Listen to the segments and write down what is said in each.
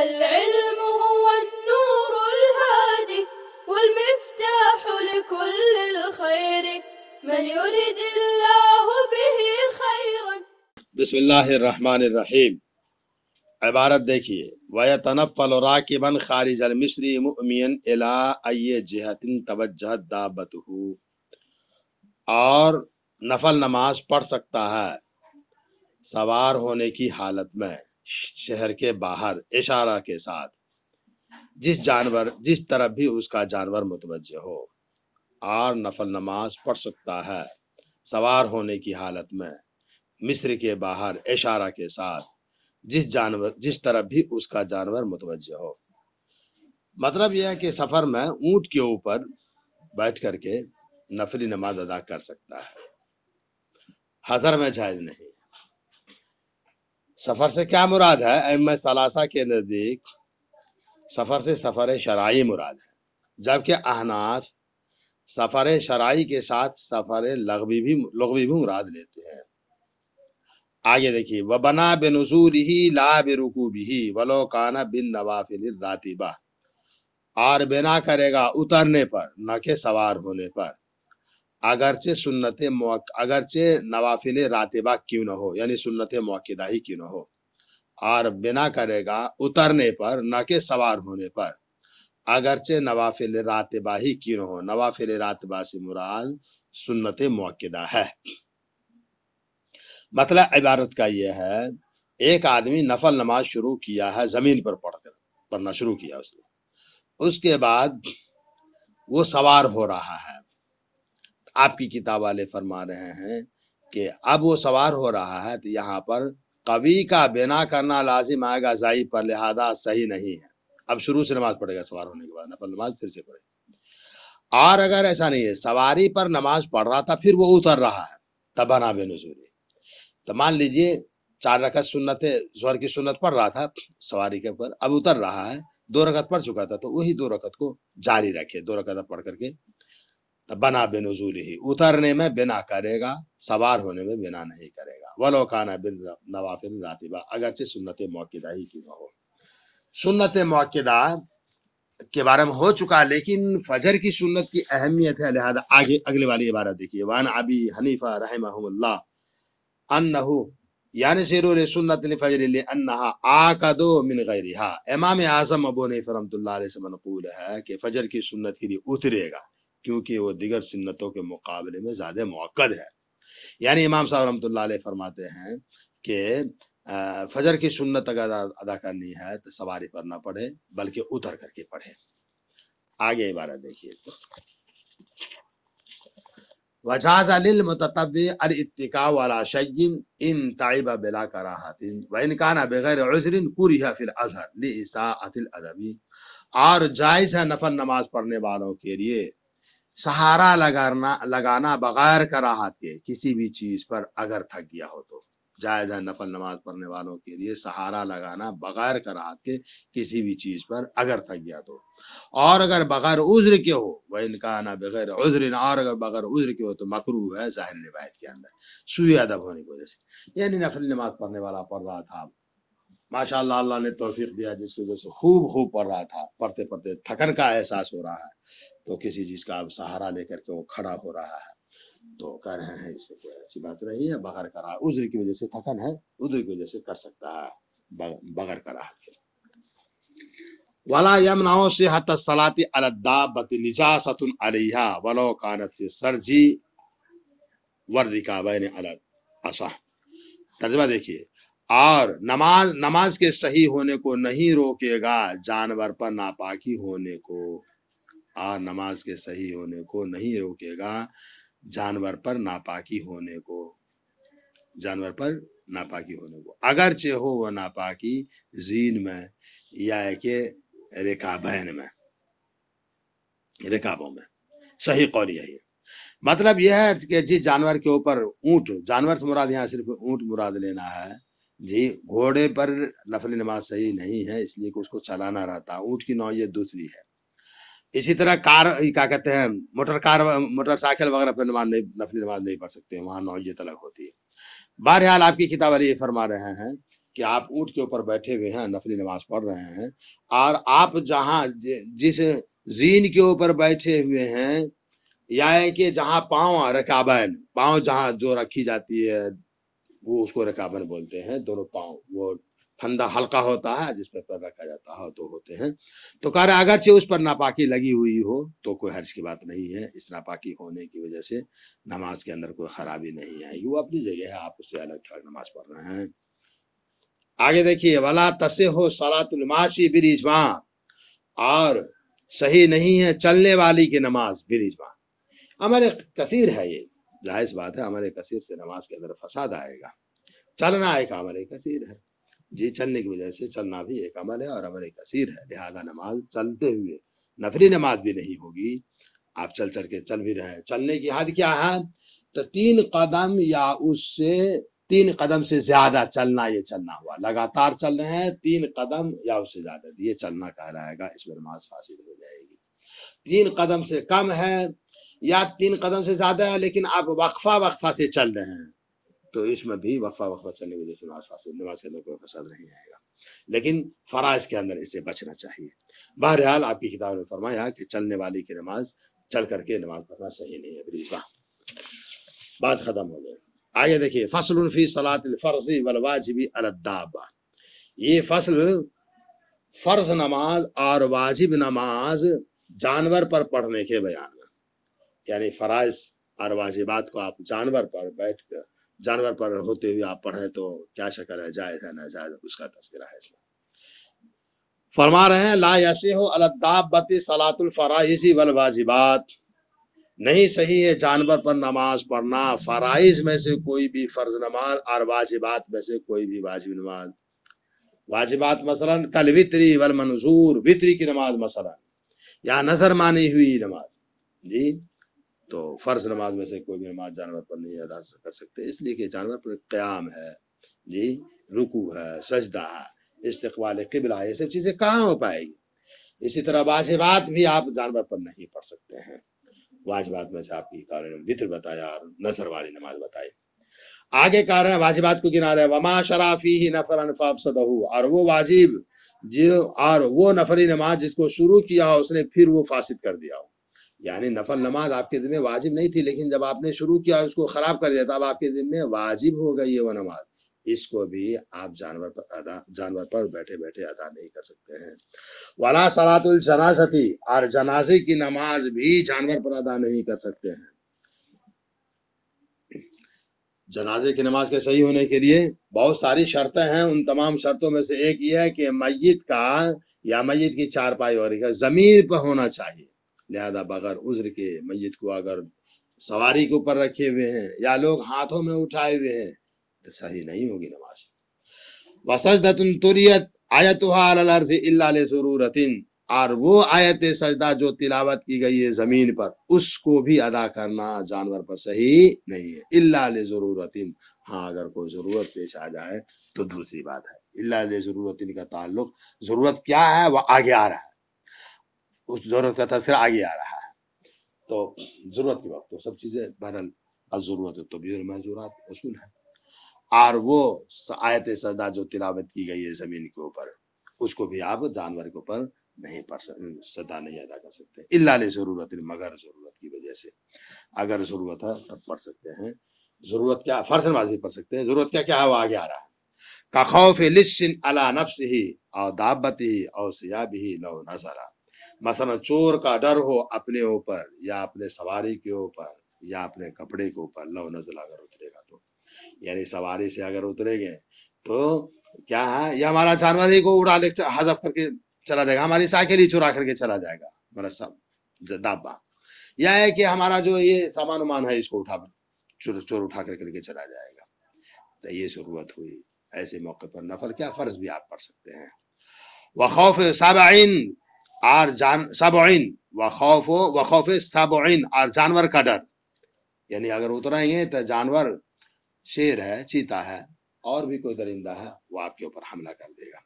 العلم هو النور الهادي والمفتاح لكل الخير من يريد الله به خيرا بسم الله الرحمن الرحيم عبارت देखिए वयतनफल رَاكِبًا خَارِجَ मिस्री مُؤْمِنًا إِلَىٰ अय جِهَةٍ تَوَجَّهَتْ دَابَتُهُ اور نفل نماز پڑھ سکتا ہے سوار ہونے کی حالت میں शहर के बाहर इशारा के साथ जिस जानवर जिस तरफ भी उसका जानवर मुतवजह हो और नफल नमाज पढ़ सकता है सवार होने की हालत में मिस्र के बाहर इशारा के साथ जिस जानवर जिस तरफ भी उसका जानवर मुतवजह हो मतलब यह है कि सफ़र में ऊंट के ऊपर बैठ करके नफली नमाज अदा कर सकता है हजर में जायज नहीं सफ़र से क्या मुराद है एम सलासा के नज़दीक सफ़र से सफ़र शराइ मुराद है जबकि अहनाफ सफ़र शराइ के साथ सफ़र लगवी भी लगवी भी मुराद लेते हैं आगे देखिए व बना बे नजूर ही ला बेरुकूब ही वलोकाना बिन नवाफिल रातिबा और बिना करेगा उतरने पर न के सवार होने पर अगरचे सुन्नत अगरचे नवाफिल रातबा क्यों ना हो यानी सुन्नत मौकेदा ही क्यों ना हो और बिना करेगा उतरने पर न के सवार होने पर अगरचे नवाफिल रातबा ही क्यों ना हो नवाफिल रातबा से मुराद सुन्नत मौकेदा है मतलब इबारत का यह है एक आदमी नफल नमाज शुरू किया है ज़मीन पर पढ़कर पढ़ना शुरू किया उसने उसके बाद वो सवार हो रहा है आपकी किताब वाले फरमा रहे हैं कि अब वो सवार हो रहा है तो यहाँ पर कवि का बिना करना लाजिम आएगा जाई पर लिहाजा सही नहीं है अब शुरू से नमाज पढ़ेगा सवार होने के बाद नफल नमाज फिर से पढ़ेगा और अगर ऐसा नहीं है सवारी पर नमाज पढ़ रहा था फिर वो उतर रहा है बना बे नजूरी तो मान लीजिए चार रकत सुन्नत जोहर की सुन्नत पढ़ रहा था सवारी के ऊपर अब उतर रहा है दो रकत पढ़ चुका था तो वही दो रकत को जारी रखे दो रकत पढ़ करके बना बे नजूल ही उतरने में बिना करेगा सवार होने में बिना नहीं करेगा वलो खाना बिन नवाफिल रातिबा अगरचे सुन्नत मौकदा ही क्यों ना हो सुन्नत मौकदा के बारे में हो चुका लेकिन फजर की सुन्नत की अहमियत है लिहाजा आगे अगले वाली इबारत देखिए वान अबी हनीफा रहमहुल्लाह अन्नहु यानी शेर सुन्नत फजर अन्नहा आकदो मिन गैरिहा इमाम आजम अबू नफ़ी अलैहि से मनकूल है कि फजर की सुन्नत के लिए उतरेगा क्योंकि वो दिगर सुन्नतों के मुकाबले में ज़्यादा मौक़द है यानी इमाम साहब रमत फरमाते हैं कि फजर की सुन्नत अगर अदा करनी है तो सवारी पर ना पढ़े बल्कि उतर करके पढ़े आगे इबारा देखिए तो वजाजमतबी इन ताइबा बिला कराहतिन व बगैर अजहर लिसाअतिल अदबी और जायज़ है नफल नमाज पढ़ने वालों के लिए सहारा लगाना लगाना बगैर कराहत के किसी भी चीज़ पर अगर थक गया हो तो जायद है नफल नमाज पढ़ने वालों के लिए सहारा लगाना बगैर कराहत के किसी भी चीज़ पर अगर थक गया तो और अगर बगैर उज्र के हो वह इनका ना बगैर उज्र और अगर बगैर उज्र के हो तो मकरू है ज़ाहिर रिवायत के अंदर सुई अदब होने की वजह से यानी नफल नमाज पढ़ने वाला पढ़ रहा था माशा अल्लाह ने तोफीक दिया जिसकी वजह से खूब खूब पढ़ रहा था पढ़ते पढ़ते थकन का एहसास हो रहा है तो किसी चीज़ का सहारा लेकर के वो खड़ा हो रहा है तो कह रहे हैं इसमें कोई ऐसी बात नहीं है बगैर करा उज्र की वजह से थकन है उज्र की वजह से कर सकता है बगैर कराहत के वला यमनाओ से हत सलाती अलदाबत निजासत अलहा वलो कानत से सरजी वर्दिका बैन अल असा तर्जमा देखिए और नमाज नमाज के सही होने को नहीं रोकेगा जानवर पर नापाकी होने को और नमाज के सही होने को नहीं रोकेगा जानवर पर नापाकी होने को जानवर पर नापाकी होने को चे हो वह नापाकी जीन में या के रेखाबहन में रेखाबों में सही कौर यही मतलब यह है कि जिस जानवर के ऊपर ऊंट जानवर से मुराद यहाँ सिर्फ ऊंट मुराद लेना है जी घोड़े पर नफली नमाज सही नहीं है इसलिए कि उसको चलाना रहता ऊँट की नौयत दूसरी है इसी तरह कार क्या कहते हैं मोटर कार मोटरसाइकिल वगैरह पर नमाज नहीं नफली नमाज नहीं पढ़ सकते वहाँ नौयत अलग होती है बहरहाल आपकी किताब ये फरमा रहे हैं कि आप ऊँट के ऊपर बैठे हुए हैं नफली नमाज पढ़ रहे हैं और आप जहाँ जिस जीन के ऊपर बैठे हुए हैं या कि जहाँ पाँव रखाबैन पाँव जहाँ जो रखी जाती है वो उसको रकाबन बोलते हैं दोनों पाँव वो फंदा हल्का होता है जिस पर रखा जाता है तो होते हैं तो कह अगर अगरचे उस पर नापाकी लगी हुई हो तो कोई हर्ज की बात नहीं है इस नापाकी होने की वजह से नमाज के अंदर कोई खराबी नहीं है वो अपनी जगह है आप उससे अलग थलग नमाज पढ़ रहे हैं आगे देखिए वाला तसे हो सलातुलमाशी बिरिजमा और सही नहीं है चलने वाली की नमाज बिरिजमा हमारे कसीर है ये जाहिर बात है हमारे कसीर से नमाज के अंदर फसाद आएगा चलना एक हमारे कसीर है जी चलने की वजह से चलना भी एक अमल है और अमर कसीर है लिहाजा नमाज चलते हुए नफरी नमाज भी नहीं होगी आप चल चल के चल भी रहे हैं चलने की हद क्या है तो तीन कदम या उससे तीन कदम से ज्यादा चलना ये चलना हुआ लगातार चल रहे हैं तीन कदम या उससे ज्यादा ये चलना कहलाएगा इसमें नमाज फासिद हो जाएगी तीन कदम से कम है या तीन कदम से ज्यादा है लेकिन आप वक्फा वक्फा से चल रहे हैं तो इसमें भी वक्फा वक्फा चलने की वजह से नमाज नमाज के अंदर कोई फसाद नहीं आएगा लेकिन फराज के अंदर इसे बचना चाहिए बहरहाल आपकी किताब में फरमाया कि चलने वाली की नमाज चल करके नमाज पढ़ना सही नहीं है बात खत्म हो गई आगे देखिए फसल फर्जी वलवाजिबी अलदाबा ये फसल फर्ज नमाज और वाजिब नमाज जानवर पर पढ़ने के बयान में यानी फ़राइज और वाजिबात को आप जानवर पर बैठ कर जानवर पर होते हुए आप पढ़े तो क्या शक्ल है जायज़ है जायज उसका तस्करा है इसमें फरमा रहे हैं ला यसे हो अलदाबती फराइजी वल वाजिबात नहीं सही है जानवर पर नमाज पढ़ना फ़राइज में से कोई भी फ़र्ज नमाज और वाजिबात में से कोई भी वाजिब नमाज वाजिबात मसलन कल वित्री वल मंजूर वित्री की नमाज मसलन या नजर मानी हुई नमाज जी तो फ़र्ज़ नमाज में से कोई भी नमाज जानवर पर नहीं अदा कर सकते इसलिए कि जानवर पर क़्याम है जी रुकू है सजदा है इस्तवाल किबला ये सब चीज़ें कहाँ हो पाएगी इसी तरह वाजिबात भी आप जानवर पर नहीं पढ़ सकते हैं वाजिबात में से आपकी कारण वित्र बताया और नजर वाली नमाज बताई आगे कारण वाजिबात को गिना रहे वमा शराफी ही नफर अनफाफ सदहू और वो वाजिब जो और वो नफरी नमाज जिसको शुरू किया हो उसने फिर वो फासिद कर दिया हो यानी नफल नमाज आपके दिन में वाजिब नहीं थी लेकिन जब आपने शुरू किया उसको ख़राब कर दिया तब आपके दिन में वाजिब हो गई है वह नमाज इसको भी आप जानवर पर अदा जानवर पर बैठे बैठे अदा नहीं कर सकते हैं वाला सलातुल जनाजती और जनाजे की नमाज भी जानवर पर अदा नहीं कर सकते हैं जनाजे की नमाज के सही होने के लिए बहुत सारी शर्तें हैं उन तमाम शर्तों में से एक ये है कि मैत का या मैत की चारपाई और जमीन पर होना चाहिए लिहाजा बगैर उज्र के मैत को अगर सवारी के ऊपर रखे हुए हैं या लोग हाथों में उठाए हुए हैं तो सही नहीं होगी नमाज वसजदतुन तुरियत आयतुहारतिन और वो आयत सजदा जो तिलावत की गई है ज़मीन पर उसको भी अदा करना जानवर पर सही नहीं है इल्ला ज़रूरतिन हाँ अगर कोई ज़रूरत पेश आ जाए तो दूसरी बात है इल्ला ज़रूरतिन का ताल्लुक ज़रूरत क्या है वह आगे आ रहा है उस जरूरत का तस्कर आगे आ रहा है तो ज़रूरत के वक्त तो सब चीज़ें बहरहाल ज़रूरत तो मजूरत वसूल है और वो आयत सदा जो तिलावत की गई है ज़मीन के ऊपर उसको भी आप जानवर के ऊपर नहीं पढ़ सकते सदा नहीं अदा कर सकते इल्ला ज़रूरत मगर ज़रूरत की वजह से अगर ज़रूरत है तब पढ़ सकते हैं ज़रूरत क्या फ़र्ज नमाज भी पढ़ सकते हैं ज़रूरत क्या क्या है वो आगे आ रहा है का खौफ लिशन अला नफ्स ही और ही और सियाब ही लो नजरा मसलन चोर का डर हो अपने ऊपर या अपने सवारी के ऊपर या अपने कपड़े के ऊपर लव नजल अगर उतरेगा तो यानी सवारी से अगर उतरेंगे तो क्या है या हमारा जानवर ही को उड़ा ले हदफ करके चला जाएगा हमारी साइकिल ही चुरा करके चला जाएगा हमारा सब दाबा यह है कि हमारा जो ये सामान उमान है इसको उठा चोर चोर उठा कर करके चला जाएगा तो ये शुरुआत हुई ऐसे मौके पर नफल क्या फ़र्ज भी आप पढ़ सकते हैं वखौफ साबाइन आर जान सबइन व खौफ व खौफ सबइन आर जानवर का डर यानी अगर उतरेंगे तो जानवर शेर है चीता है और भी कोई दरिंदा है वो आपके ऊपर हमला कर देगा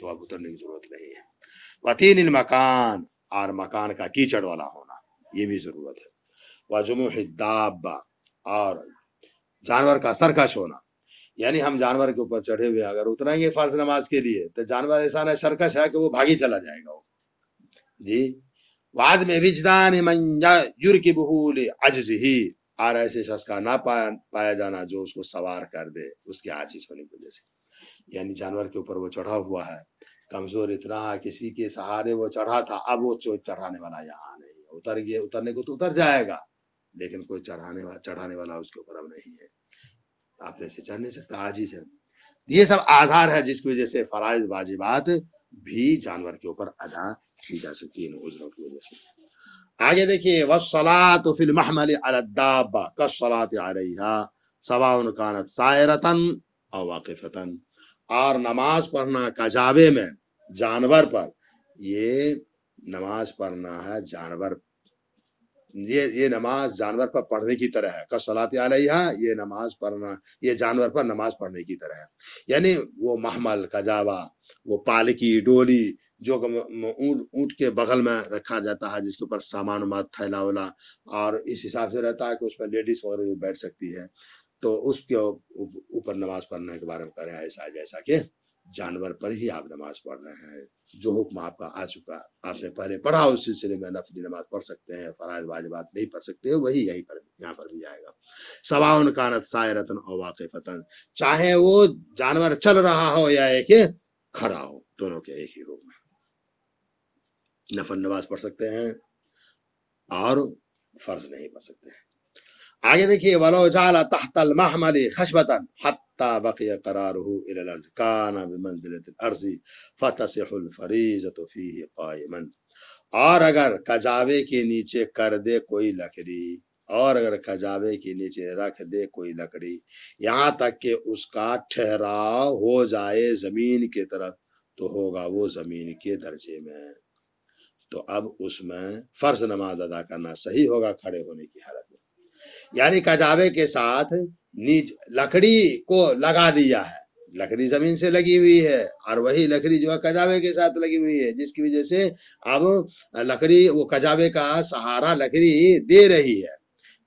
तो अब उतरने की जरूरत नहीं है वतीन इन मकान और मकान का कीचड़ वाला होना ये भी जरूरत है वजुमदाबा और जानवर का सरकश होना यानी हम जानवर के ऊपर चढ़े हुए अगर उतरेंगे फर्ज नमाज के लिए तो जानवर ऐसा ना सरकश है कि वो भागी चला जाएगा वो जी वाद में विजदान की बहूल अजज ही आर ऐसे शख्स का ना पाया पाया जाना जो उसको सवार कर दे उसके आजिज होने की वजह से यानी जानवर के ऊपर वो चढ़ा हुआ है कमजोर इतना है किसी के सहारे वो चढ़ा था अब वो चढ़ाने वाला यहाँ नहीं है उतर गए उतरने को तो उतर जाएगा लेकिन कोई चढ़ाने वाला चढ़ाने वाला उसके ऊपर अब नहीं है आप ऐसे चढ़ नहीं सकता आजिज है ये सब आधार है जिसकी वजह से फराइज वाजिबात भी जानवर के ऊपर अदा की जा सकती है उजरों की वजह से आगे देखिए सलात फिल महमल अलदाबा सलात अलैहा सवाउन कानत सायरतन और वाकिफतन और नमाज पढ़ना कजावे में जानवर पर ये नमाज पढ़ना है जानवर ये ये नमाज जानवर पर पढ़ने की तरह है कसलात आलिया ये नमाज पढ़ना ये जानवर पर नमाज पढ़ने की तरह है यानी वो महमल कजावा वो पालकी डोली जो ऊँट ऊँट के बगल में रखा जाता है जिसके ऊपर सामान उमान थैला वैला और इस हिसाब से रहता है कि उसमें लेडीज वगैरह भी बैठ सकती है तो उसके ऊपर नमाज पढ़ने के बारे में कह रहे हैं ऐसा जैसा कि जानवर पर ही आप नमाज पढ़ रहे हैं जो हुक्म आपका आ चुका आपने पहले पढ़ा उस सिलसिले में नफली नमाज पढ़ सकते हैं फराज वाजिबात नहीं पढ़ सकते वही यही पर यहाँ पर भी आएगा सवाउन कानत साय रतन और वाक़ फतन चाहे वो जानवर चल रहा हो या एक खड़ा हो दोनों के एक ही रूप में नफल नमाज पढ़ सकते हैं और फर्ज नहीं पढ़ सकते हैं आगे देखिए वलो जाला तहतल महमली खशबतन हत हत्ता बकिया करार अर्ज काना मंजिलत अर्जी फ़तसफ़रीज़त फ़ी कायमन और अगर कजावे के नीचे कर दे कोई लकड़ी और अगर कजावे के नीचे रख दे कोई लकड़ी यहाँ तक कि उसका ठहराव हो जाए जमीन के तरफ तो होगा वो जमीन के दर्जे में तो अब उसमें फर्ज नमाज अदा करना सही होगा खड़े होने की हालत में यानी कजावे के साथ नीच लकड़ी को लगा दिया है लकड़ी जमीन से लगी हुई है और वही लकड़ी जो है कजावे के साथ लगी हुई है जिसकी वजह से अब लकड़ी वो कजावे का सहारा लकड़ी दे रही है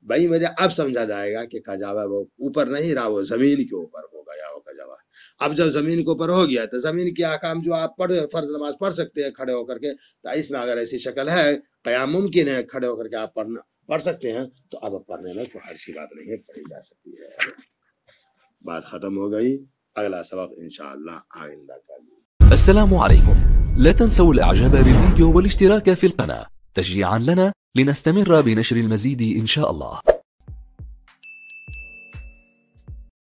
वही वजह अब समझा जाएगा कि कजावा वो ऊपर नहीं रहा वो जमीन के ऊपर हो गया वो कजावा अब जब जमीन के ऊपर हो गया तो जमीन के आकाम जो आप पढ़ फर्ज नमाज पढ़ सकते हैं खड़े होकर के तो इसमें अगर ऐसी शक्ल है कया मुमकिन है खड़े होकर के आप पढ़ना पढ़ सकते हैं तो अब पढ़ने में कोई हर्ष की बात नहीं है पढ़ी जा सकती है बात खत्म हो गई अगला सबक इनशाला आइंदा कर السلام عليكم لا تنسوا الاعجاب بالفيديو والاشتراك في القناة تشجيعا لنا لنستمر بنشر المزيد ان شاء الله